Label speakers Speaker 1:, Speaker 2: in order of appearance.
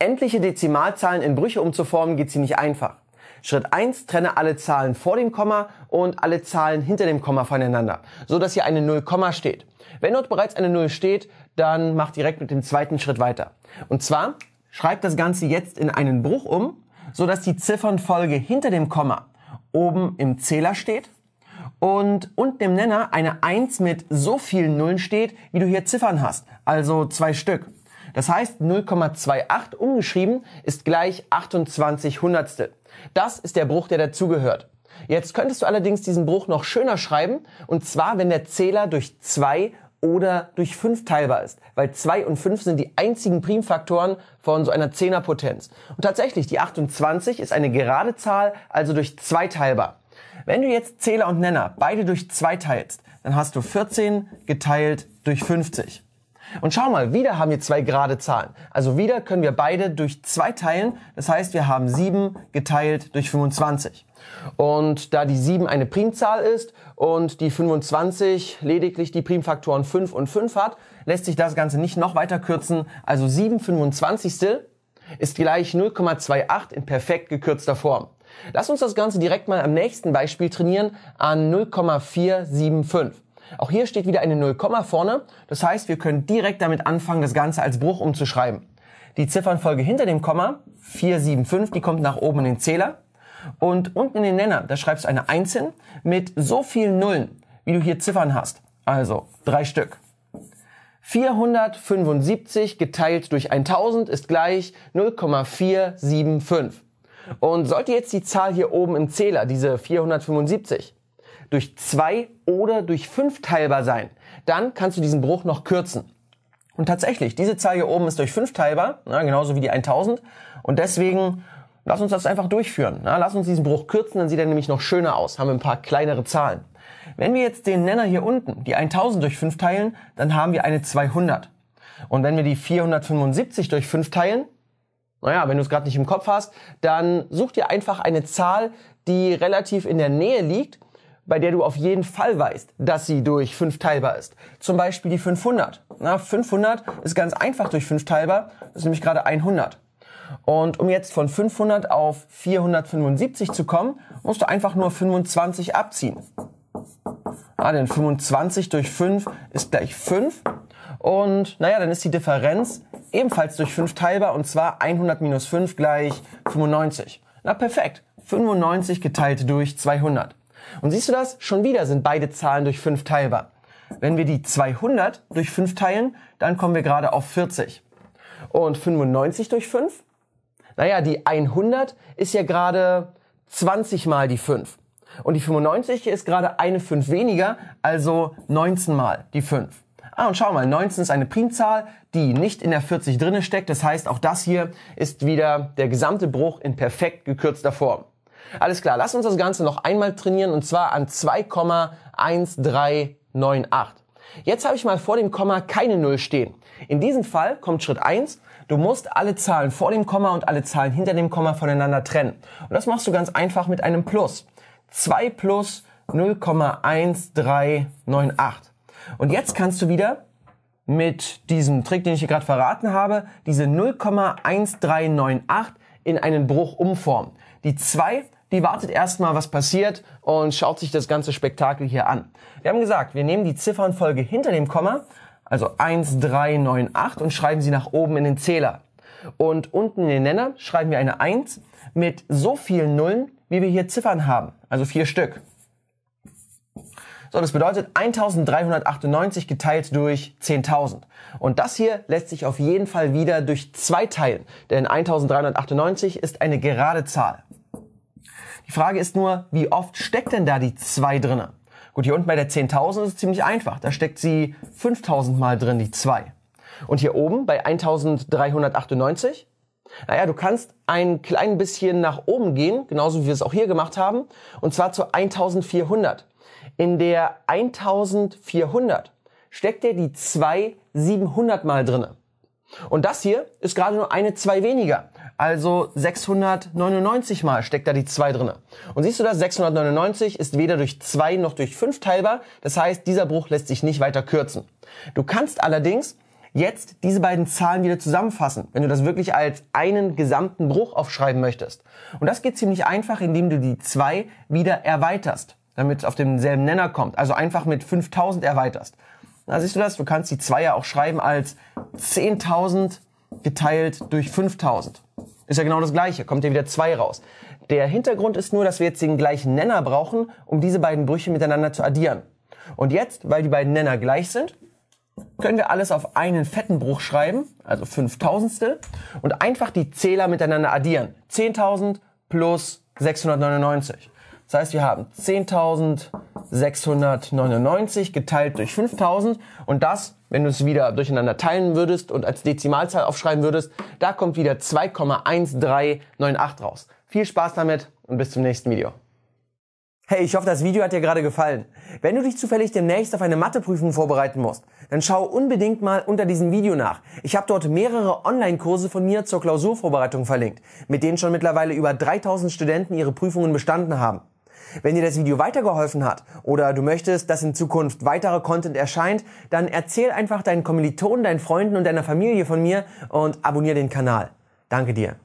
Speaker 1: Endliche Dezimalzahlen in Brüche umzuformen geht ziemlich einfach. Schritt 1, trenne alle Zahlen vor dem Komma und alle Zahlen hinter dem Komma voneinander, so dass hier eine 0, steht. Wenn dort bereits eine 0 steht, dann mach direkt mit dem zweiten Schritt weiter. Und zwar schreib das Ganze jetzt in einen Bruch um, so dass die Ziffernfolge hinter dem Komma oben im Zähler steht und unten im Nenner eine 1 mit so vielen Nullen steht, wie du hier Ziffern hast, also zwei Stück. Das heißt, 0,28 umgeschrieben ist gleich 28 Hundertstel. Das ist der Bruch, der dazugehört. Jetzt könntest du allerdings diesen Bruch noch schöner schreiben, und zwar, wenn der Zähler durch 2 oder durch 5 teilbar ist, weil 2 und 5 sind die einzigen Primfaktoren von so einer Zehnerpotenz. Und tatsächlich, die 28 ist eine gerade Zahl, also durch 2 teilbar. Wenn du jetzt Zähler und Nenner beide durch 2 teilst, dann hast du 14 geteilt durch 50. Und schau mal, wieder haben wir zwei gerade Zahlen. Also wieder können wir beide durch zwei teilen. Das heißt, wir haben 7 geteilt durch 25. Und da die 7 eine Primzahl ist und die 25 lediglich die Primfaktoren 5 und 5 hat, lässt sich das Ganze nicht noch weiter kürzen. Also 7 25 ist gleich 0,28 in perfekt gekürzter Form. Lass uns das Ganze direkt mal am nächsten Beispiel trainieren an 0,475. Auch hier steht wieder eine 0, vorne. Das heißt, wir können direkt damit anfangen, das Ganze als Bruch umzuschreiben. Die Ziffernfolge hinter dem Komma, 475, die kommt nach oben in den Zähler. Und unten in den Nenner, da schreibst du eine 1 hin mit so vielen Nullen, wie du hier Ziffern hast. Also drei Stück. 475 geteilt durch 1000 ist gleich 0,475. Und sollte jetzt die Zahl hier oben im Zähler, diese 475, durch zwei oder durch fünf teilbar sein. Dann kannst du diesen Bruch noch kürzen. Und tatsächlich, diese Zahl hier oben ist durch fünf teilbar, na, genauso wie die 1000. Und deswegen lass uns das einfach durchführen. Na, lass uns diesen Bruch kürzen, dann sieht er nämlich noch schöner aus. Haben wir ein paar kleinere Zahlen. Wenn wir jetzt den Nenner hier unten, die 1000 durch 5 teilen, dann haben wir eine 200. Und wenn wir die 475 durch 5 teilen, naja, wenn du es gerade nicht im Kopf hast, dann such dir einfach eine Zahl, die relativ in der Nähe liegt bei der du auf jeden Fall weißt, dass sie durch 5 teilbar ist. Zum Beispiel die 500. Na, 500 ist ganz einfach durch 5 teilbar, das ist nämlich gerade 100. Und um jetzt von 500 auf 475 zu kommen, musst du einfach nur 25 abziehen. Ah, denn 25 durch 5 ist gleich 5. Und naja, dann ist die Differenz ebenfalls durch 5 teilbar und zwar 100 minus 5 gleich 95. Na perfekt, 95 geteilt durch 200. Und siehst du das? Schon wieder sind beide Zahlen durch 5 teilbar. Wenn wir die 200 durch 5 teilen, dann kommen wir gerade auf 40. Und 95 durch 5? Naja, die 100 ist ja gerade 20 mal die 5. Und die 95 ist gerade eine 5 weniger, also 19 mal die 5. Ah, und schau mal, 19 ist eine Primzahl, die nicht in der 40 drinne steckt. Das heißt, auch das hier ist wieder der gesamte Bruch in perfekt gekürzter Form. Alles klar, lass uns das Ganze noch einmal trainieren und zwar an 2,1398. Jetzt habe ich mal vor dem Komma keine Null stehen. In diesem Fall kommt Schritt eins. Du musst alle Zahlen vor dem Komma und alle Zahlen hinter dem Komma voneinander trennen. Und das machst du ganz einfach mit einem Plus. 2 plus 0,1398. Und jetzt kannst du wieder mit diesem Trick, den ich hier gerade verraten habe, diese 0,1398 in einen Bruch umformen. Die 2 die wartet erstmal, was passiert und schaut sich das ganze Spektakel hier an. Wir haben gesagt, wir nehmen die Ziffernfolge hinter dem Komma, also 1, 3, 9, 8 und schreiben sie nach oben in den Zähler. Und unten in den Nenner schreiben wir eine 1 mit so vielen Nullen, wie wir hier Ziffern haben, also vier Stück. So, das bedeutet 1398 geteilt durch 10.000. Und das hier lässt sich auf jeden Fall wieder durch zwei teilen, denn 1398 ist eine gerade Zahl. Die Frage ist nur, wie oft steckt denn da die 2 drinne? Gut, hier unten bei der 10.000 ist es ziemlich einfach. Da steckt sie 5.000 mal drin, die 2. Und hier oben bei 1.398, naja, du kannst ein klein bisschen nach oben gehen, genauso wie wir es auch hier gemacht haben, und zwar zu 1.400. In der 1.400 steckt dir die 2 700 mal drinne. Und das hier ist gerade nur eine 2 weniger. Also 699 mal steckt da die 2 drinne. Und siehst du das? 699 ist weder durch 2 noch durch 5 teilbar. Das heißt, dieser Bruch lässt sich nicht weiter kürzen. Du kannst allerdings jetzt diese beiden Zahlen wieder zusammenfassen, wenn du das wirklich als einen gesamten Bruch aufschreiben möchtest. Und das geht ziemlich einfach, indem du die 2 wieder erweiterst, damit es auf denselben Nenner kommt. Also einfach mit 5000 erweiterst. Na, siehst du das? Du kannst die 2 ja auch schreiben als 10.000 geteilt durch 5000. Ist ja genau das Gleiche, kommt hier wieder 2 raus. Der Hintergrund ist nur, dass wir jetzt den gleichen Nenner brauchen, um diese beiden Brüche miteinander zu addieren. Und jetzt, weil die beiden Nenner gleich sind, können wir alles auf einen fetten Bruch schreiben, also 5000stel, und einfach die Zähler miteinander addieren. 10.000 plus 699. Das heißt, wir haben 10.000 699 geteilt durch 5000 und das, wenn du es wieder durcheinander teilen würdest und als Dezimalzahl aufschreiben würdest, da kommt wieder 2,1398 raus. Viel Spaß damit und bis zum nächsten Video. Hey, ich hoffe, das Video hat dir gerade gefallen. Wenn du dich zufällig demnächst auf eine Matheprüfung vorbereiten musst, dann schau unbedingt mal unter diesem Video nach. Ich habe dort mehrere Online-Kurse von mir zur Klausurvorbereitung verlinkt, mit denen schon mittlerweile über 3000 Studenten ihre Prüfungen bestanden haben. Wenn dir das Video weitergeholfen hat oder du möchtest, dass in Zukunft weiterer Content erscheint, dann erzähl einfach deinen Kommilitonen, deinen Freunden und deiner Familie von mir und abonniere den Kanal. Danke dir.